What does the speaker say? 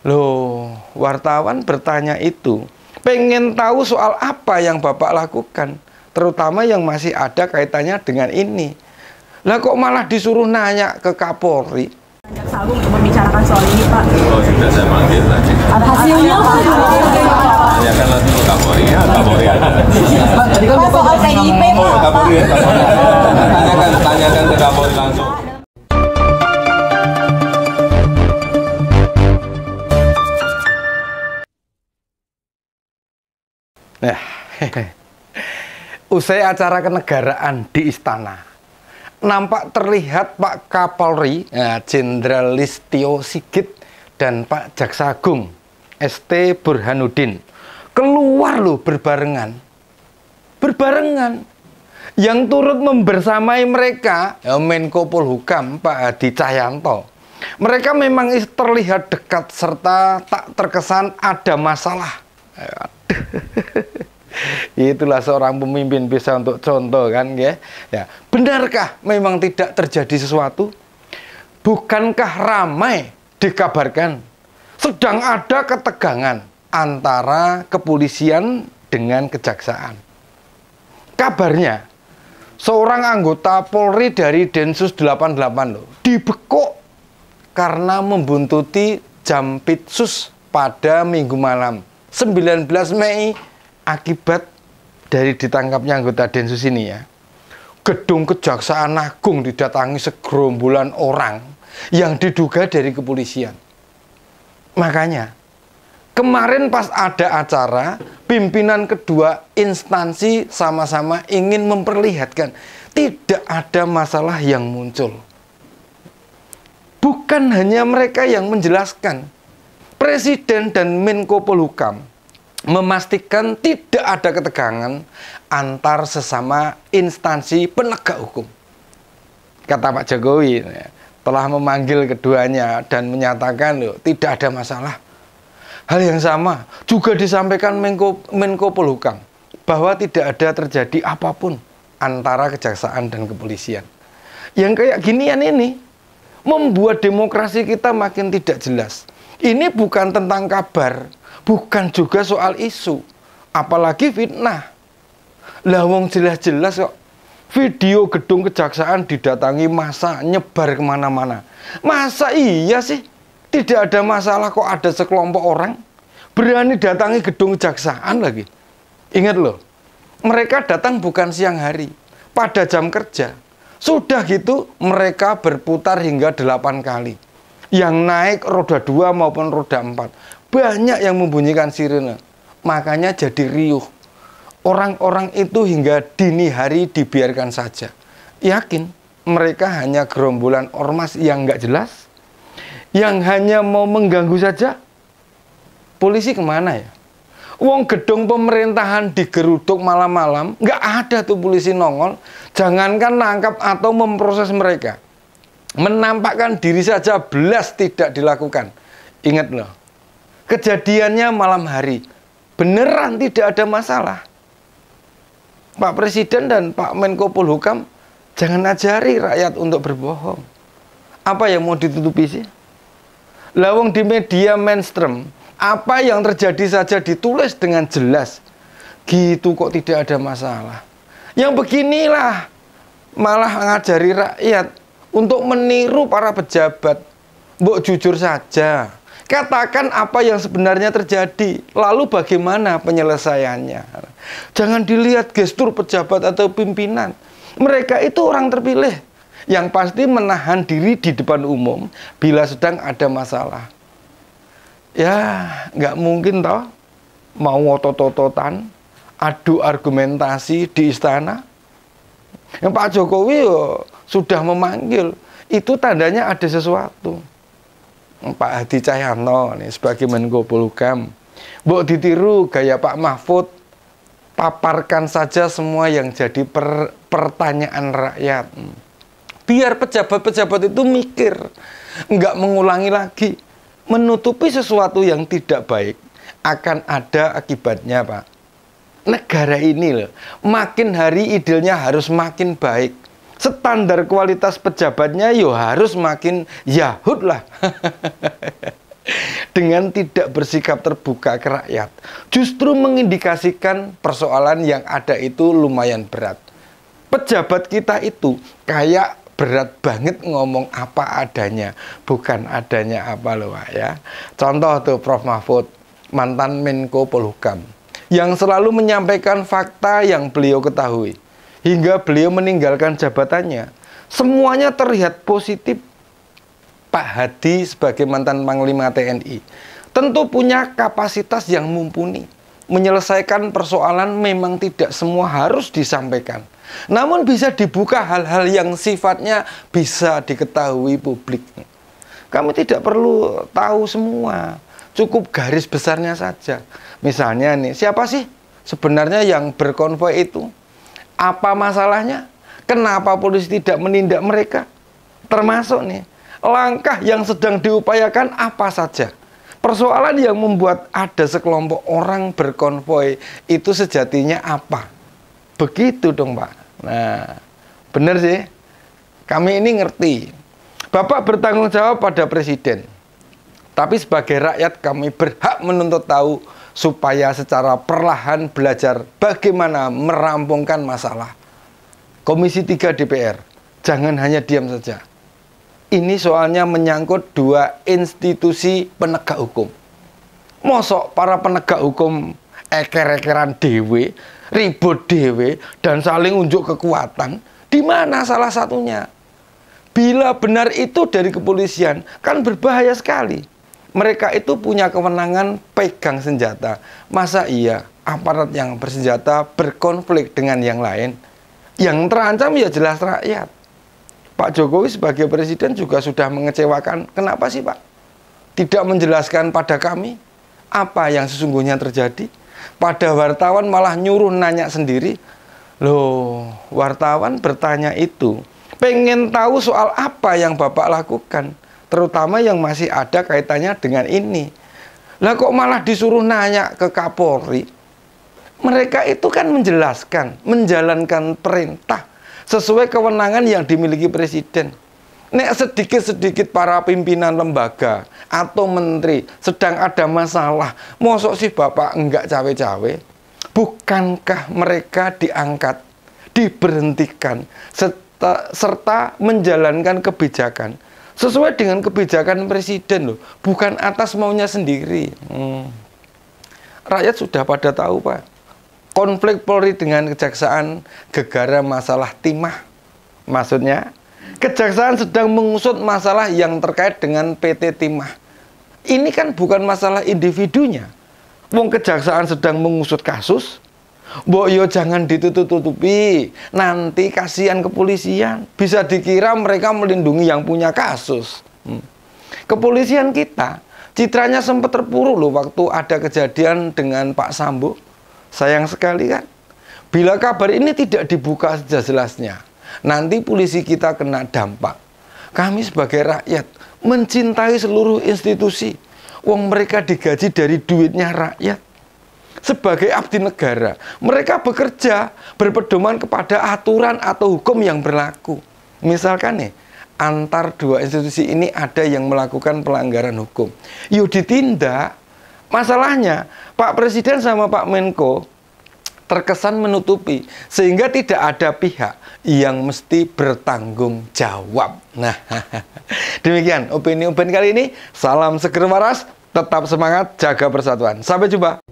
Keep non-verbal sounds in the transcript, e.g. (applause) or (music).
Loh, wartawan bertanya itu, pengen tahu soal apa yang Bapak lakukan, terutama yang masih ada kaitannya dengan ini. Lah kok malah disuruh nanya ke Kapolri? Jaksa Agung untuk membicarakan soal ini, Pak. Oh, sudah saya manggil tadi. Ada hasilnya, Pak. Tanyakan langsung ke Kapolri ya, Kapolri aja. Pak, tadi kan soal PDIP, Pak. Oh, ya, Kapolri ya, Tanyakan, tanyakan ke Kapolri langsung. Usai acara kenegaraan di istana, nampak terlihat Pak Kapolri, ya, Jenderal ya, Listio Sigit, dan Pak Jaksa Agung, ST Burhanuddin, keluar loh berbarengan. Berbarengan. Yang turut membersamai mereka, ya Menko Polhukam, Pak Hadi Cahyanto. Mereka memang terlihat dekat serta tak terkesan ada masalah. Ya, (laughs) Itulah seorang pemimpin bisa untuk contoh kan ya. ya. Benarkah memang tidak terjadi sesuatu? Bukankah ramai dikabarkan sedang ada ketegangan antara kepolisian dengan kejaksaan? Kabarnya seorang anggota Polri dari Densus 88 loh dibekuk karena membuntuti jampitsus pada minggu malam 19 Mei akibat dari ditangkapnya anggota Densus ini ya. Gedung Kejaksaan Agung didatangi segerombolan orang yang diduga dari kepolisian. Makanya kemarin pas ada acara pimpinan kedua instansi sama-sama ingin memperlihatkan tidak ada masalah yang muncul. Bukan hanya mereka yang menjelaskan, Presiden dan Menko Polhukam memastikan tidak ada ketegangan antar sesama instansi penegak hukum. Kata Pak Jokowi ya, telah memanggil keduanya dan menyatakan loh, tidak ada masalah. Hal yang sama juga disampaikan Menko, Menko Polhukam bahwa tidak ada terjadi apapun antara kejaksaan dan kepolisian. Yang kayak ginian ini membuat demokrasi kita makin tidak jelas ini bukan tentang kabar, bukan juga soal isu, apalagi fitnah. Lah Lawong jelas-jelas kok video gedung kejaksaan didatangi masa nyebar kemana-mana. Masa iya sih? Tidak ada masalah kok ada sekelompok orang berani datangi gedung kejaksaan lagi. Ingat loh, mereka datang bukan siang hari, pada jam kerja. Sudah gitu mereka berputar hingga delapan kali yang naik roda dua maupun roda empat banyak yang membunyikan sirene makanya jadi riuh orang-orang itu hingga dini hari dibiarkan saja yakin mereka hanya gerombolan ormas yang nggak jelas yang hanya mau mengganggu saja polisi kemana ya Wong gedung pemerintahan digeruduk malam-malam, nggak ada tuh polisi nongol. Jangankan nangkap atau memproses mereka Menampakkan diri saja belas tidak dilakukan. Ingat loh, kejadiannya malam hari. Beneran tidak ada masalah. Pak Presiden dan Pak Menko Polhukam jangan ajari rakyat untuk berbohong. Apa yang mau ditutupi sih? Lawang di media mainstream, apa yang terjadi saja ditulis dengan jelas. Gitu kok tidak ada masalah. Yang beginilah malah ngajari rakyat untuk meniru para pejabat. Mbok jujur saja. Katakan apa yang sebenarnya terjadi, lalu bagaimana penyelesaiannya. Jangan dilihat gestur pejabat atau pimpinan. Mereka itu orang terpilih yang pasti menahan diri di depan umum bila sedang ada masalah. Ya, nggak mungkin toh mau otot-ototan, adu argumentasi di istana. Yang Pak Jokowi yo sudah memanggil, itu tandanya ada sesuatu. Hmm, Pak Hadi Cahyanto nih, sebagai Menko Polhukam, Mbok ditiru gaya Pak Mahfud, paparkan saja semua yang jadi per, pertanyaan rakyat. Hmm. Biar pejabat-pejabat itu mikir, nggak mengulangi lagi. Menutupi sesuatu yang tidak baik akan ada akibatnya, Pak negara ini loh, makin hari idealnya harus makin baik standar kualitas pejabatnya yo ya harus makin Yahud lah. (laughs) Dengan tidak bersikap terbuka ke rakyat, justru mengindikasikan persoalan yang ada itu lumayan berat. Pejabat kita itu kayak berat banget ngomong apa adanya, bukan adanya apa loh ya. Contoh tuh Prof Mahfud, mantan Menko Polhukam, yang selalu menyampaikan fakta yang beliau ketahui hingga beliau meninggalkan jabatannya. Semuanya terlihat positif Pak Hadi sebagai mantan Panglima TNI. Tentu punya kapasitas yang mumpuni. Menyelesaikan persoalan memang tidak semua harus disampaikan. Namun bisa dibuka hal-hal yang sifatnya bisa diketahui publik. Kami tidak perlu tahu semua, cukup garis besarnya saja. Misalnya nih, siapa sih sebenarnya yang berkonvoi itu? Apa masalahnya? Kenapa polisi tidak menindak mereka? Termasuk nih, langkah yang sedang diupayakan apa saja? Persoalan yang membuat ada sekelompok orang berkonvoi itu sejatinya apa? Begitu dong, Pak. Nah, benar sih. Kami ini ngerti. Bapak bertanggung jawab pada presiden. Tapi sebagai rakyat kami berhak menuntut tahu supaya secara perlahan belajar bagaimana merampungkan masalah. Komisi 3 DPR, jangan hanya diam saja. Ini soalnya menyangkut dua institusi penegak hukum. Mosok para penegak hukum eker-ekeran dewe, ribut dewe, dan saling unjuk kekuatan, di mana salah satunya? Bila benar itu dari kepolisian, kan berbahaya sekali mereka itu punya kewenangan pegang senjata. Masa iya aparat yang bersenjata berkonflik dengan yang lain? Yang terancam ya jelas rakyat. Pak Jokowi sebagai presiden juga sudah mengecewakan. Kenapa sih Pak? Tidak menjelaskan pada kami apa yang sesungguhnya terjadi. Pada wartawan malah nyuruh nanya sendiri. Loh, wartawan bertanya itu. Pengen tahu soal apa yang Bapak lakukan terutama yang masih ada kaitannya dengan ini. Lah kok malah disuruh nanya ke Kapolri? Mereka itu kan menjelaskan, menjalankan perintah sesuai kewenangan yang dimiliki presiden. Nek sedikit-sedikit para pimpinan lembaga atau menteri sedang ada masalah, mosok sih Bapak enggak cawe-cawe? Bukankah mereka diangkat, diberhentikan, serta, serta menjalankan kebijakan? sesuai dengan kebijakan presiden loh, bukan atas maunya sendiri. Hmm. Rakyat sudah pada tahu pak, konflik Polri dengan kejaksaan gegara masalah timah, maksudnya kejaksaan sedang mengusut masalah yang terkait dengan PT Timah. Ini kan bukan masalah individunya. Wong kejaksaan sedang mengusut kasus, Mbok yo ya jangan ditutup-tutupi. Nanti kasihan kepolisian. Bisa dikira mereka melindungi yang punya kasus. Hmm. Kepolisian kita citranya sempat terpuruk loh waktu ada kejadian dengan Pak Sambo. Sayang sekali kan. Bila kabar ini tidak dibuka sejelas-jelasnya, nanti polisi kita kena dampak. Kami sebagai rakyat mencintai seluruh institusi. Wong mereka digaji dari duitnya rakyat sebagai abdi negara. Mereka bekerja berpedoman kepada aturan atau hukum yang berlaku. Misalkan nih, antar dua institusi ini ada yang melakukan pelanggaran hukum. Yuk ditindak. Masalahnya, Pak Presiden sama Pak Menko terkesan menutupi sehingga tidak ada pihak yang mesti bertanggung jawab. Nah, (laughs) demikian opini opini kali ini. Salam seger waras, tetap semangat, jaga persatuan. Sampai jumpa.